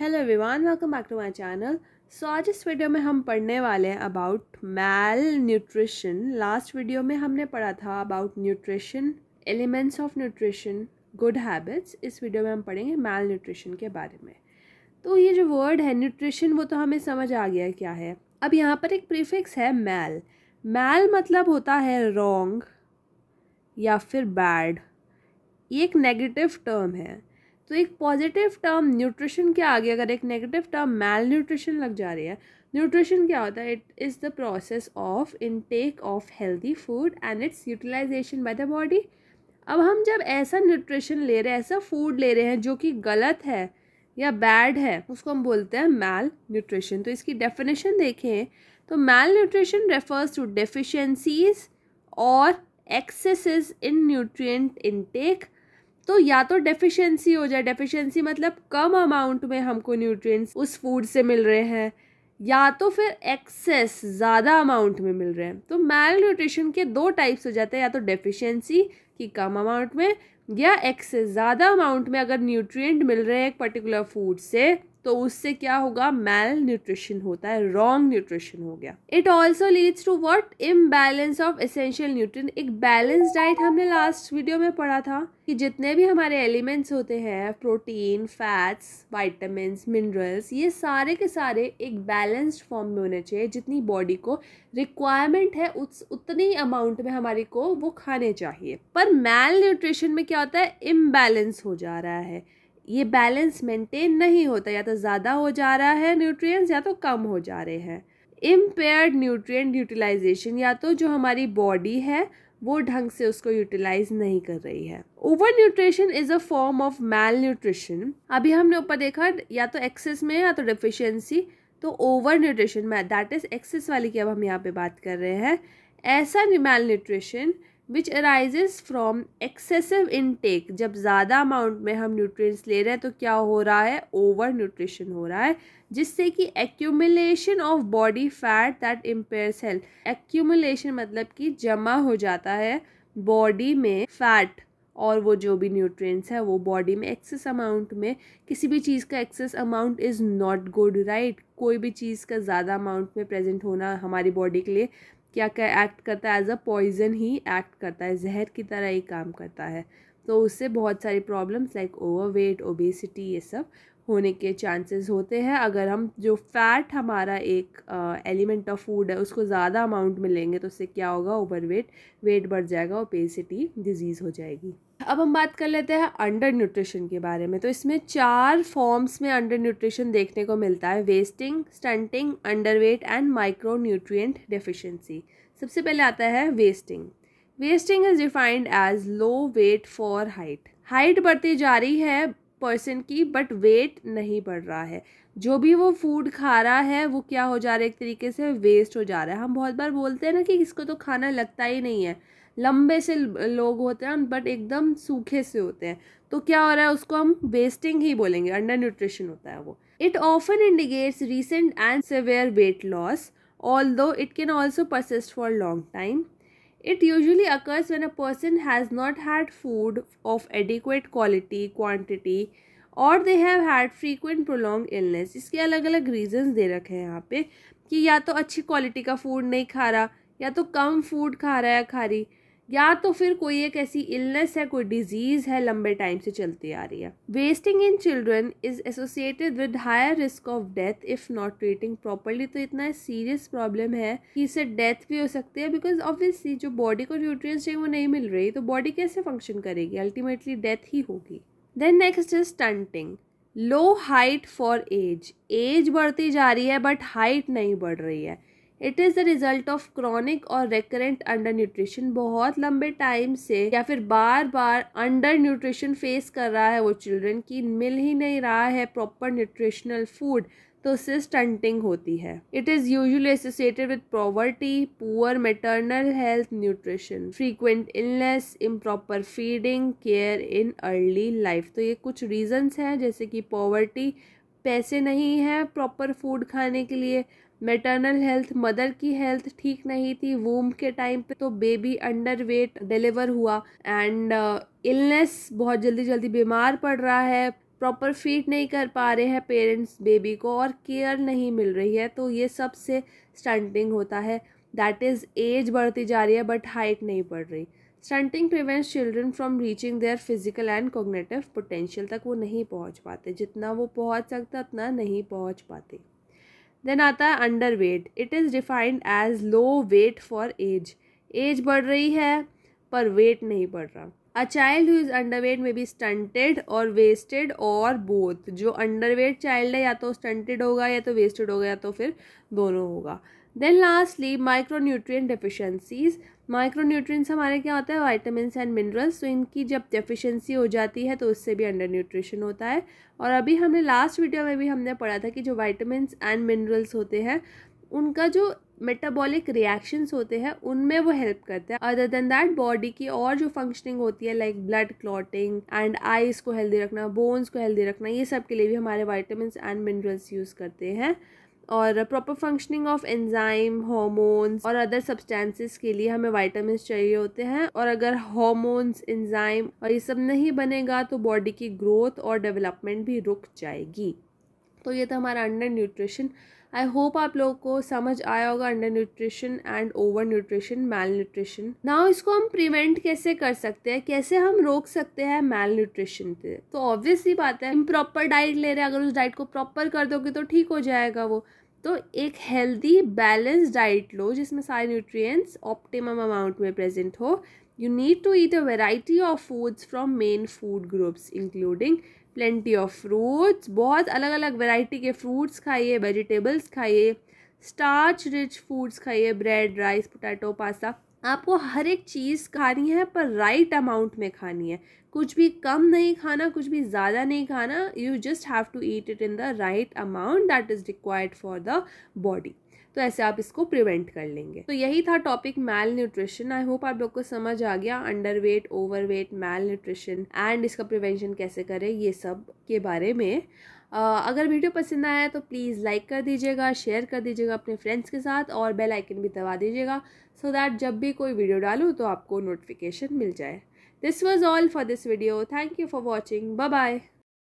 Hello everyone welcome back to my channel so आज इस video में हम पढ़ने वाले हैं about malnutrition last video में हमने पढ़ा था about nutrition elements of nutrition good habits इस वीडियो में हम पढ़ेंगे मैल न्यूट्रिशन के बारे में तो ये जो वर्ड है न्यूट्रिशन वो तो हमें समझ आ गया क्या है अब यहाँ पर एक प्रीफिक्स है मैल मैल मतलब होता है रॉन्ग या फिर बैड ये एक नेगेटिव टर्म है तो एक पॉजिटिव टर्म न्यूट्रिशन के आगे अगर एक नेगेटिव टर्म मेल न्यूट्रिशन लग जा रही है न्यूट्रिशन क्या होता है it is the process of intake of healthy food and its utilisation by the body अब हम जब ऐसा न्यूट्रिशन ले रहे हैं ऐसा फूड ले रहे हैं जो कि गलत है या बैड है उसको हम बोलते हैं मैल न्यूट्रिशन तो इसकी डेफिनेशन देखें तो malnutrition refers to deficiencies और एक्सेसेस इन न्यूट्रिएंट इनटेक तो या तो डेफिशिएंसी हो जाए डेफिशिएंसी मतलब कम अमाउंट में हमको न्यूट्रिएंट्स उस फूड से मिल रहे हैं या तो फिर एक्सेस ज़्यादा अमाउंट में मिल रहे हैं तो मैल न्यूट्रिशन के दो टाइप्स हो जाते हैं या तो डेफिशिएंसी कि कम अमाउंट में या एक्सेस ज़्यादा अमाउंट में अगर न्यूट्रिएंट मिल रहे हैं एक पर्टिकुलर फूड से तो उससे क्या होगा मेल न्यूट्रिशन होता है रॉन्ग न्यूट्रिशन हो गया it also leads to what imbalance of essential nutrient एक बैलेंस डाइट हमने लास्ट वीडियो में पढ़ा था कि जितने भी हमारे एलिमेंट्स होते हैं प्रोटीन फैट्स वाइटामिन मिनरल्स ये सारे के सारे एक बैलेंस्ड फॉर्म में होने चाहिए जितनी बॉडी को रिक्वायरमेंट है उस उतनी अमाउंट में हमारे को वो खाने चाहिए पर मेल न्यूट्रिशन में क्या होता है इम्बैलेंस हो जा रहा है ये बैलेंस मेंटेन नहीं होता या तो ज़्यादा हो जा रहा है न्यूट्रिएंट्स या तो कम हो जा रहे हैं इम्पेयर्ड न्यूट्रिएंट यूटिलाइजेशन या तो जो हमारी बॉडी है वो ढंग से उसको यूटिलाइज नहीं कर रही है overnutrition is a form of malnutrition अभी हमने ऊपर देखा या तो एक्सेस में या तो डिफिशियंसी तो ओवर न्यूट्रिशन में दैट इज एक्सेस वाली की अब हम यहाँ पे बात कर रहे हैं ऐसा malnutrition which arises from excessive intake जब ज़्यादा अमाउंट में हम न्यूट्रिएंट्स ले रहे हैं तो क्या हो रहा है ओवर न्यूट्रिशन हो रहा है जिससे कि accumulation of body fat that impairs health accumulation मतलब कि जमा हो जाता है बॉडी में फैट और वो जो भी न्यूट्रिएंट्स है वो बॉडी में एक्सेस अमाउंट में किसी भी चीज़ का excess amount is not good right कोई भी चीज़ का ज़्यादा अमाउंट में प्रेजेंट होना हमारी बॉडी के लिए क्या क्या एक्ट करता है एज अ पॉइजन ही एक्ट करता है जहर की तरह ही काम करता है तो उससे बहुत सारी प्रॉब्लम्स लाइक ओवरवेट ओबेसिटी ये सब होने के चांसेस होते हैं अगर हम जो फैट हमारा एक एलिमेंट ऑफ फूड है उसको ज़्यादा अमाउंट में लेंगे तो उससे क्या होगा ओवरवेट वेट बढ़ जाएगा ओपेसिटी डिजीज़ हो जाएगी अब हम बात कर लेते हैं अंडर न्यूट्रिशन के बारे में तो इसमें चार फॉर्म्स में अंडर न्यूट्रिशन देखने को मिलता है wasting stunting underweight and micronutrient deficiency सबसे पहले आता है wasting wasting is defined as low weight for height height बढ़ती जा रही है परसेंट की बट वेट नहीं बढ़ रहा है जो भी वो फूड खा रहा है वो क्या हो जा रहा है एक तरीके से वेस्ट हो जा रहा है हम बहुत बार बोलते हैं ना कि इसको तो खाना लगता ही नहीं है लंबे से लोग होते हैं बट एकदम सूखे से होते हैं तो क्या हो रहा है उसको हम वेस्टिंग ही बोलेंगे अंडर न्यूट्रिशन होता है वो it often indicates recent and severe weight loss although it can also persist for long time It usually occurs when a person has not had food of adequate quality, quantity और they have had frequent prolong illness इसके अलग अलग regions दे रखे हैं यहाँ पे कि या तो अच्छी क्वालिटी का फूड नहीं खा रहा या तो कम फूड खा रहा है खा रही या तो फिर कोई एक ऐसी इलनेस है कोई डिजीज़ है लंबे टाइम से चलती आ रही है wasting in children is associated with higher risk of death if not treating properly तो इतना सीरियस प्रॉब्लम है कि इससे डेथ भी हो सकती है बिकॉज ऑब्वियसली जो बॉडी को न्यूट्रिएंट्स चाहिए वो नहीं मिल रही तो बॉडी कैसे फंक्शन करेगी अल्टीमेटली डेथ ही होगी then next is stunting low height for age age बढ़ती जा रही है बट हाइट नहीं बढ़ रही है it is the result of chronic और रेकरेंट अंडर न्यूट्रिशन बहुत लंबे टाइम से या फिर बार बार अंडर न्यूट्रिशन फेस कर रहा है वो चिल्ड्रन की मिल ही नहीं रहा है प्रॉपर न्यूट्रिशनल फूड तो उससे स्टंटिंग होती है it is usually associated with poverty poor maternal health nutrition frequent illness improper feeding care in early life तो ये कुछ रीजन्स हैं जैसे कि पॉवर्टी पैसे नहीं है प्रॉपर फूड खाने के लिए मेटर्नल हेल्थ मदर की हेल्थ ठीक नहीं थी वूम के टाइम पे तो बेबी अंडर वेट डिलीवर हुआ एंड इलनेस uh, बहुत जल्दी जल्दी बीमार पड़ रहा है प्रॉपर फीड नहीं कर पा रहे हैं पेरेंट्स बेबी को और केयर नहीं मिल रही है तो ये सबसे स्टंटिंग होता है दैट इज़ एज बढ़ती जा रही है बट हाइट नहीं बढ़ रही stunting prevents children from reaching their physical and cognitive potential तक वो नहीं पहुंच पाते जितना वो पहुंच सकता उतना नहीं पहुंच पाते देन आता है underweight it is defined as low weight for age age बढ़ रही है पर वेट नहीं बढ़ रहा a child who is underweight may be stunted और वेस्टेड और बोथ जो अंडर वेट चाइल्ड है या तो स्टंटेड होगा या तो वेस्टेड होगा या तो फिर दोनों होगा then lastly micronutrient deficiencies micronutrients हमारे क्या होता है वाइटामिन एंड मिनरल्स तो इनकी जब डेफिशिएंसी हो जाती है तो उससे भी अंडर न्यूट्रिशन होता है और अभी हमने लास्ट वीडियो में भी हमने पढ़ा था कि जो वाइटामिन एंड मिनरल्स होते हैं उनका जो मेटाबॉलिक रिएक्शंस होते हैं उनमें वो हेल्प करता है अदर देन दैट बॉडी की और जो फंक्शनिंग होती है like blood clotting and eyes को हेल्दी रखना बोन्स को हेल्दी रखना ये सब के लिए भी हमारे वाइटामिन एंड मिनरल्स यूज़ करते हैं और proper functioning of enzyme hormones और अदर सब्सटेंसेस के लिए हमें वाइटामिन चाहिए होते हैं और अगर हॉर्मोन्स एंजाइम और ये सब नहीं बनेगा तो बॉडी की ग्रोथ और डेवलपमेंट भी रुक जाएगी तो ये था हमारा अंडर न्यूट्रिशन आई होप आप लोगों को समझ आया होगा undernutrition and overnutrition malnutrition now इसको हम प्रिवेंट कैसे कर सकते हैं कैसे हम रोक सकते हैं मैल न्यूट्रिशन से तो ऑब्वियसली बात है हम प्रॉपर डाइट ले रहे हैं अगर उस डाइट को प्रॉपर कर दोगे तो ठीक हो जाएगा वो तो एक हेल्दी बैलेंस डाइट लो जिसमें सारे न्यूट्रिएंट्स ऑप्टिमम अमाउंट में प्रेजेंट हो You need to eat a variety of foods from main food groups including plenty of fruits. बहुत अलग अलग variety के fruits खाइए vegetables खाइए starch rich foods खाइए bread, rice, potato, pasta. आपको हर एक चीज़ खानी है पर राइट right अमाउंट में खानी है कुछ भी कम नहीं खाना कुछ भी ज़्यादा नहीं खाना you just have to eat it in the right amount that is required for the body तो ऐसे आप इसको प्रिवेंट कर लेंगे तो यही था topic malnutrition I hope आप लोग को समझ आ गया underweight overweight malnutrition and इसका प्रिवेंशन कैसे करें ये सब के बारे में Uh, अगर वीडियो पसंद आया तो प्लीज़ लाइक कर दीजिएगा शेयर कर दीजिएगा अपने फ्रेंड्स के साथ और बेल आइकन भी दबा दीजिएगा सो दैट जब भी कोई वीडियो डालूँ तो आपको नोटिफिकेशन मिल जाए this was all for this video thank you for watching bye bye